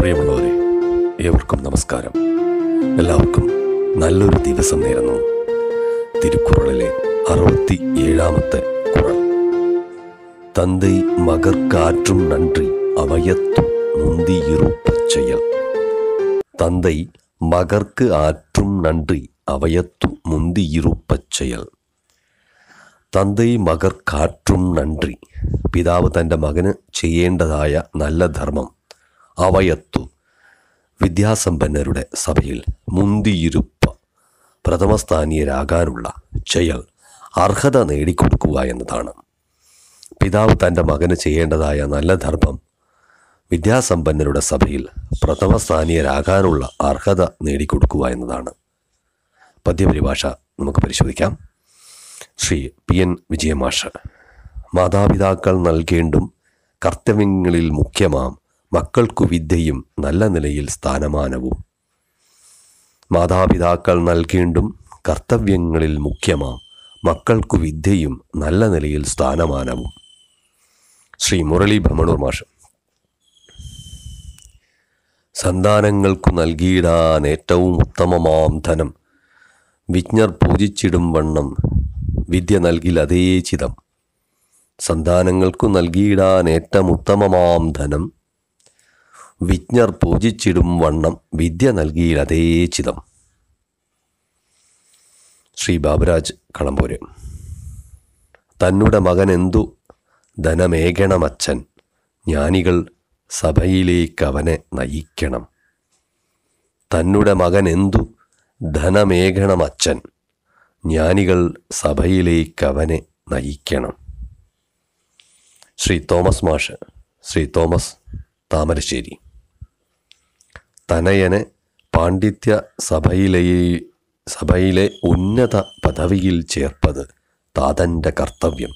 പ്രിയമുള്ളവരെ ഏവർക്കും നമസ്കാരം എല്ലാവർക്കും നല്ലൊരു ദിവസം നേരുന്നു തിരുക്കുറളിലെ അറുപത്തി ഏഴാമത്തെ കുറൾ തന്തൈ മകർ കാറ്റും നന്ദി അവയത്തും മുന്തിയിരുപ്പച്ചെയ്യൽ തന്തൈ മകർക്ക് ആറ്റും നന്ദി അവയത്തും മുന്തിയിരുപ്പച്ചെയ്യൽ തന്തൈ മകർ കാറ്റും നന്ദി പിതാവ് തൻ്റെ മകന് ചെയ്യേണ്ടതായ നല്ല ധർമ്മം അവയത്തു വിദ്യാസമ്പന്നരുടെ സഭയിൽ മുന്തിയിരുപ്പ് പ്രഥമസ്ഥാനീയരാകാനുള്ള ചെയൽ അർഹത നേടിക്കൊടുക്കുക എന്നതാണ് പിതാവ് തൻ്റെ മകന് ചെയ്യേണ്ടതായ നല്ല ധർമ്മം വിദ്യാസമ്പന്നരുടെ സഭയിൽ പ്രഥമസ്ഥാനീയരാകാനുള്ള അർഹത നേടിക്കൊടുക്കുക എന്നതാണ് പദ്യപരിഭാഷ നമുക്ക് പരിശോധിക്കാം ശ്രീ പി എൻ വിജയമാഷ് മാതാപിതാക്കൾ നൽകേണ്ടും കർത്തവ്യങ്ങളിൽ മുഖ്യമാം മക്കൾക്കു വിദ്യയും നല്ല നിലയിൽ സ്ഥാനമാനവും മാതാപിതാക്കൾ നൽകേണ്ടും കർത്തവ്യങ്ങളിൽ മുഖ്യമാം മക്കൾക്കു വിദ്യയും നല്ല നിലയിൽ സ്ഥാനമാനവും ശ്രീ മുരളി ഭ്രമണൂർ മാഷ സന്താനങ്ങൾക്കു നൽകിയിടാൻ ഏറ്റവും ഉത്തമമാം ധനം വിജ്ഞർ പൂജിച്ചിടും വണ്ണം വിദ്യ നൽകിൽ അതേ ചിതം സന്താനങ്ങൾക്കു നൽകിയിടാൻ ഏറ്റവും ഉത്തമമാം ധനം വിജ്ഞർ പൂജിച്ചിടും വണ്ണം വിദ്യ നൽകിയിലതേ ചിതം ശ്രീ ബാബുരാജ് കളമ്പൂര് തന്നുടെ മകൻ എന്തു ധനമേകണമച്ഛൻ ജ്ഞാനികൾ സഭയിലേക്ക് അവനെ നയിക്കണം തന്നുടെ മകൻ എന്തു ധനമേകണമച്ഛൻ ജ്ഞാനികൾ സഭയിലേക്ക് അവനെ നയിക്കണം ശ്രീ തോമസ് മാഷ് ശ്രീ തോമസ് താമരശ്ശേരി തനയനെ പാണ്ഡിത്യ സഭയിലെ സഭയിലെ ഉന്നത പദവിയിൽ ചേർപ്പത് താതൻ്റെ കർത്തവ്യം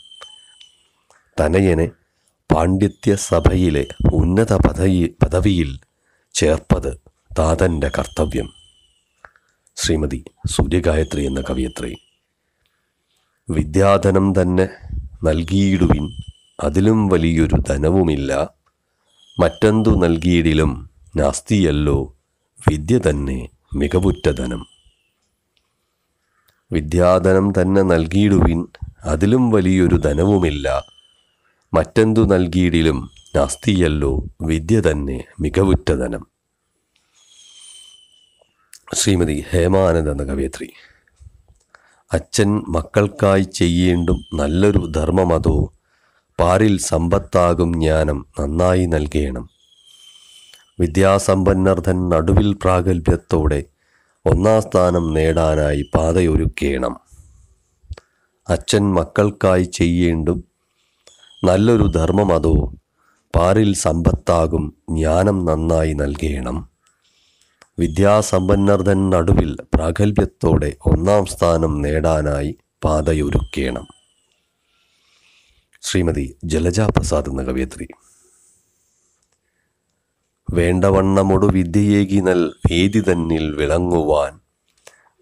തനയനെ പാണ്ഡിത്യ സഭയിലെ ഉന്നത പദവി പദവിയിൽ ചേർപ്പത് താതൻ്റെ കർത്തവ്യം ശ്രീമതി സൂര്യഗായത്രി എന്ന കവിയത്രി വിദ്യാധനം തന്നെ നൽകിയിടുവിൻ അതിലും വലിയൊരു ധനവുമില്ല മറ്റെന്തു നൽകിയിടിലും നാസ്തിയല്ലോ വിദ്യ തന്നെ മികവുറ്റ ധനം വിദ്യാധനം തന്നെ നൽകിയിടുവിൻ അതിലും വലിയൊരു ധനവുമില്ല മറ്റെന്തു നൽകിയിടിലും നാസ്തിയല്ലോ വിദ്യ തന്നെ മികവുറ്റ ധനം ശ്രീമതി ഹേമാനന്ദ എന്ന കവയത്രി അച്ഛൻ മക്കൾക്കായി ചെയ്യേണ്ടും നല്ലൊരു ധർമ്മമതോ പാരിൽ സമ്പത്താകും ജ്ഞാനം നന്നായി നൽകേണം വിദ്യാസമ്പന്നർധൻ നടുവിൽ പ്രാഗൽഭ്യത്തോടെ ഒന്നാം സ്ഥാനം നേടാനായി പാതയൊരുക്കേണം അച്ഛൻ മക്കൾക്കായി ചെയ്യേണ്ടും നല്ലൊരു അതോ പാറിൽ സമ്പത്താകും ജ്ഞാനം നന്നായി നൽകേണം വിദ്യാസമ്പന്നർധൻ നടുവിൽ പ്രാഗൽഭ്യത്തോടെ ഒന്നാം സ്ഥാനം നേടാനായി പാതയൊരുക്കേണം ശ്രീമതി ജലജ പ്രസാദ് എന്ന വേണ്ടവണ്ണമൊടു വിദ്യയേകി നൽ വേദി തന്നിൽ വിളങ്ങുവാൻ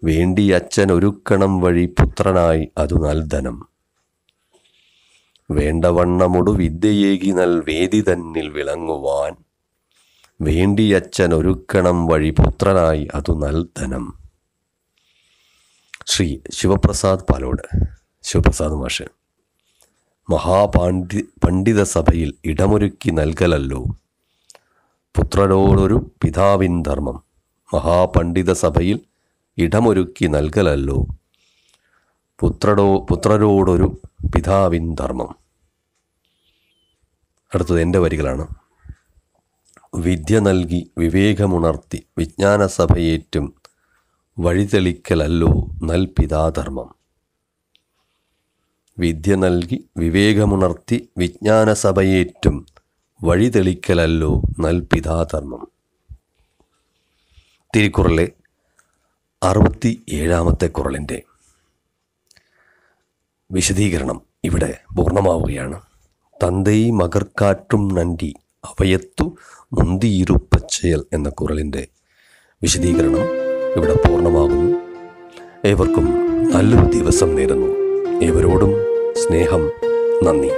വേണ്ടി അച്ഛൻ ഒരുക്കണം വഴി പുത്രനായി അതു നൽധനം വേണ്ടവണ്ണമൊടു വിദ്യയേകി നൽ വേദി തന്നിൽ വിളങ്ങുവാൻ വേണ്ടി അച്ഛൻ ഒരുക്കണം വഴി പുത്രനായി അതു നൽധനം ശ്രീ ശിവപ്രസാദ് പാലോട് ശിവപ്രസാദ് മാഷ് മഹാപാണ്ഡി പണ്ഡിതസഭയിൽ ഇടമൊരുക്കി നൽകലല്ലോ പുത്രനോടൊരു പിതാവിൻ ധർമ്മം മഹാപണ്ഡിത സഭയിൽ ഇടമൊരുക്കി നൽകലല്ലോ പുത്രടോ പുത്രരോടൊരു പിതാവിൻ ധർമ്മം അടുത്തത് എൻ്റെ വരികളാണ് വിദ്യ നൽകി വിവേകമുണർത്തി വിജ്ഞാനസഭയേറ്റും വഴിതെളിക്കലല്ലോ നൽപിതാധർമ്മം വിദ്യ നൽകി വിവേകമുണർത്തി വിജ്ഞാനസഭയേറ്റും വഴിതെളിക്കലല്ലോ നൽപിതാധർമ്മം തിരുക്കുറളിലെ അറുപത്തി ഏഴാമത്തെ കുറളിൻ്റെ വിശദീകരണം ഇവിടെ പൂർണ്ണമാവുകയാണ് തന്തൈ മകർക്കാറ്റും നന്ദി അവയത്തു മുന്തിയിരുപ്പച്ചയൽ എന്ന കുറളിൻ്റെ വിശദീകരണം ഇവിടെ പൂർണ്ണമാകുന്നു ഏവർക്കും നല്ലൊരു ദിവസം നേരുന്നു ഏവരോടും സ്നേഹം നന്ദി